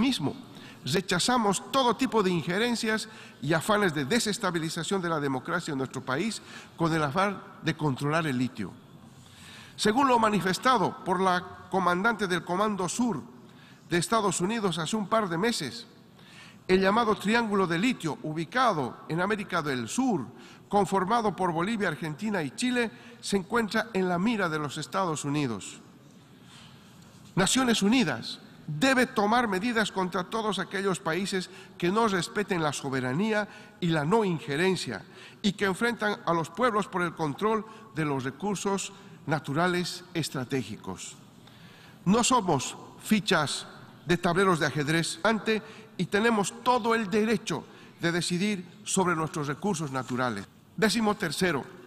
mismo. Rechazamos todo tipo de injerencias y afanes de desestabilización de la democracia en nuestro país con el afán de controlar el litio. Según lo manifestado por la comandante del Comando Sur de Estados Unidos hace un par de meses, el llamado Triángulo de Litio, ubicado en América del Sur, conformado por Bolivia, Argentina y Chile, se encuentra en la mira de los Estados Unidos. Naciones Unidas debe tomar medidas contra todos aquellos países que no respeten la soberanía y la no injerencia y que enfrentan a los pueblos por el control de los recursos naturales estratégicos. No somos fichas de tableros de ajedrez ante y tenemos todo el derecho de decidir sobre nuestros recursos naturales. Décimo tercero,